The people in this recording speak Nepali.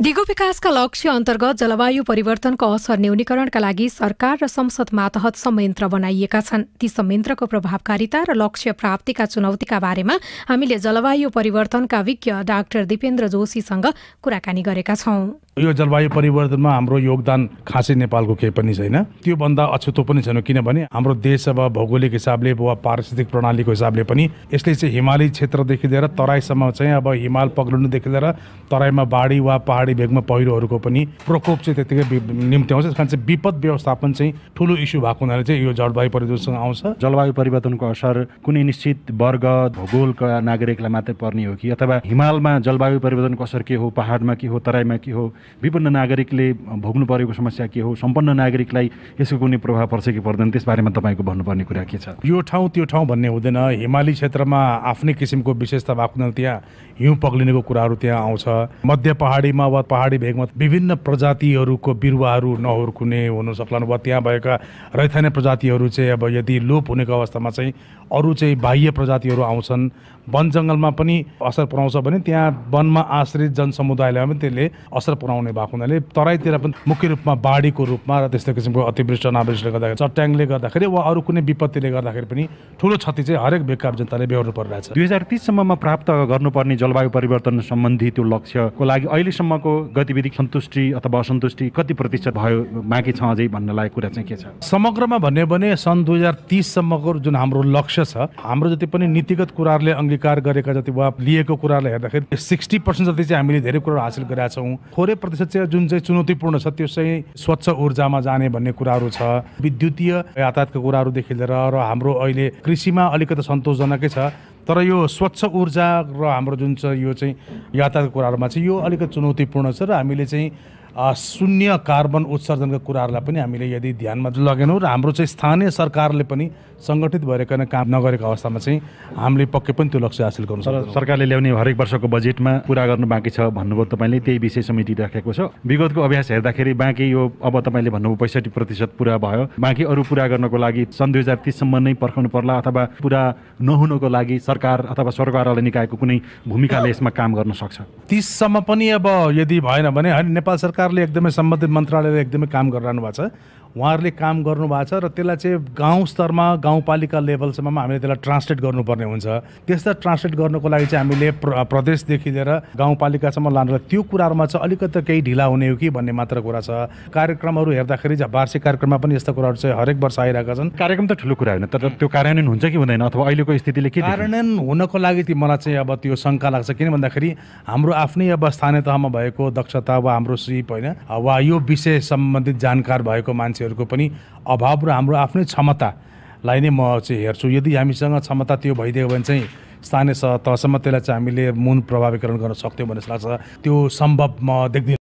दिगो विकासका लक्ष्य अन्तर्गत जलवायु परिवर्तनको असर न्यूनीकरणका लागि सरकार र संसद मातहत संयन्त्र बनाइएका छन् ती संयन्त्रको प्रभावकारिता र लक्ष्य प्राप्तिका चुनौतीका बारेमा हामीले जलवायु परिवर्तनका विज्ञ डाक्टर दिपेन्द्र जोशीसँग कुराकानी गरेका छौं यो जलवायु परिवर्तनमा हाम्रो योगदान खासै नेपालको केही पनि छैन त्योभन्दा अछुतो पनि छैन किनभने हाम्रो देश अब भौगोलिक हिसाबले वा पारिस्थितिक प्रणालीको हिसाबले पनि यसले चाहिँ हिमाली क्षेत्रदेखि लिएर तराईसम्म चाहिँ अब हिमाल पग्लनुदेखि लिएर तराईमा बाढी वा पहाडी भेगमा पहिरोहरूको पनि प्रकोप चाहिँ त्यतिकै निम्त्याउँछ त्यस कारण चाहिँ विपद व्यवस्थापन चाहिँ ठुलो इस्यु भएको हुनाले चाहिँ यो जलवायु परिवर्तनसँग आउँछ जलवायु परिवर्तनको असर कुनै निश्चित वर्ग भूगोलका नागरिकलाई मात्रै पर्ने हो कि अथवा हिमालमा जलवायु परिवर्तनको असर के हो पहाडमा के हो तराईमा के हो विपन्न नागरिकले भोग्नु परेको समस्या के हो सम्पन्न नागरिकलाई यसको कुनै प्रभाव पर्छ कि पर्दैन त्यसबारेमा तपाईँको भन्नुपर्ने कुरा के छ यो ठाउँ त्यो ठाउँ भन्ने हुँदैन हिमाली क्षेत्रमा आफ्नै किसिमको विशेषता भएको त्यहाँ हिउँ पग्लिनेको कुराहरू त्यहाँ आउँछ मध्य पहाडीमा वा पहाडी भेगमा विभिन्न प्रजातिहरूको बिरुवाहरू नहुर्कुने हुन सक्लान् वा त्यहाँ भएका रैथाने प्रजातिहरू चाहिँ अब यदि लोप हुनेको अवस्थामा चाहिँ अरू चाहिँ बाह्य प्रजातिहरू आउँछन् वन जङ्गलमा पनि असर पुऱ्याउँछ भने त्यहाँ वनमा आश्रित जनसमुदायलाई पनि त्यसले असर पुऱ्याउँछ नआउने भएको हुनाले तराईतिर पनि मुख्य रूपमा बाढीको रूपमा र त्यस्तो किसिमको अतिवृष्ट अनावृष्टले गर्दाखेरि चट्याङले गर्दाखेरि वा अरू कुनै विपत्तिले गर्दाखेरि पनि ठुलो क्षति चाहिँ हरेक बेकार जनताले बेहोर्नु परिरहेछ दुई हजार तिससम्ममा प्राप्त गर्नुपर्ने जलवायु परिवर्तन सम्बन्धी त्यो लक्ष्यको लागि अहिलेसम्मको गतिविधि सन्तुष्टि अथवा असन्तुष्टि कति प्रतिशत भयो बाँकी छ अझै भन्न लागेको कुरा चाहिँ के छ समग्रमा भन्यो भने सन् दुई हजार तिससम्मको जुन हाम्रो लक्ष्य छ हाम्रो जति पनि नीतिगत कुराहरूले अङ्गीकार गरेका जति वा लिएको कुराहरूलाई हेर्दाखेरि सिक्सटी पर्सेन्ट जति चाहिँ हामीले धेरै कुराहरू हासिल गरेका छौँ थोरै प्रतिशत चाहिँ जुन चाहिँ चुनौतीपूर्ण छ त्यो चाहिँ स्वच्छ ऊर्जामा जाने भन्ने कुराहरू छ विद्युतीय यातायातको कुराहरूदेखि लिएर र हाम्रो अहिले कृषिमा अलिकति सन्तोषजनकै छ तर यो स्वच्छ ऊर्जा र हाम्रो जुन छ यो चाहिँ यातायातको कुराहरूमा चाहिँ यो अलिकति चुनौतीपूर्ण छ र हामीले चाहिँ शून्य कार्बन उत्सर्जनका कुराहरूलाई पनि हामीले यदि ध्यानमा लगेनौँ र हाम्रो चाहिँ स्थानीय सरकारले पनि सङ्गठित भएर काम नगरेको अवस्थामा चाहिँ हामीले पक्कै पनि त्यो लक्ष्य हासिल गर्नु सक्छ सरकारले ल्याउने हरेक वर्षको बजेटमा पुरा गर्नु बाँकी छ भन्नुभयो तपाईँले त्यही विषय समिति राखेको छ विगतको अभ्यास हेर्दाखेरि बाँकी यो अब तपाईँले भन्नुभयो पैँसठी प्रतिशत पुरा भयो बाँकी अरू पुरा गर्नको लागि सन् दुई हजार तिससम्म नै पर्खाउनु पर्ला अथवा पुरा नहुनुको लागि सरकार अथवा सरकारलाई निकायको कुनै भूमिकाले यसमा काम गर्न सक्छ तिससम्म पनि अब यदि भएन भने होइन नेपाल सरकार सरकारले एकदमै सम्बन्धित मन्त्रालयले एकदमै काम गरिरहनु भएको छ उहाँहरूले काम गर्नुभएको छ र त्यसलाई चाहिँ गाउँ स्तरमा गाउँपालिका लेभलसम्म हामीले त्यसलाई ट्रान्सलेट गर्नुपर्ने हुन्छ त्यस्ता ट्रान्सलेट गर्नुको लागि चाहिँ हामीले प्र प्रदेशदेखि लिएर गाउँपालिकासम्म लानु त्यो कुराहरूमा चाहिँ अलिकति केही ढिला हुने हो कि भन्ने मात्र कुरा छ कार्यक्रमहरू हेर्दाखेरि वार्षिक कार्यक्रममा पनि यस्ता कुराहरू चाहिँ हरेक वर्ष आइरहेका छन् कार्यक्रम त ठुलो कुरा होइन तर त्यो कार्यान्वयन हुन्छ कि हुँदैन अथवा अहिलेको स्थितिले के कार्यान्वयन हुनको लागि ती मलाई चाहिँ अब त्यो शङ्का लाग्छ किन भन्दाखेरि हाम्रो आफ्नै अब स्थानीय तहमा भएको दक्षता वा हाम्रो सिप होइन वा यो विषय सम्बन्धित जानकार भएको मान्छे मान्छेहरूको पनि अभाव र हाम्रो आफ्नै क्षमतालाई नै म चाहिँ हेर्छु यदि हामीसँग क्षमता त्यो भइदियो भने चाहिँ स्थानीय तहसम्म त्यसलाई चाहिँ हामीले मूल प्रभावीकरण गर्न सक्थ्यौँ भन्ने लाग्छ त्यो सम्भव म देख्दिनँ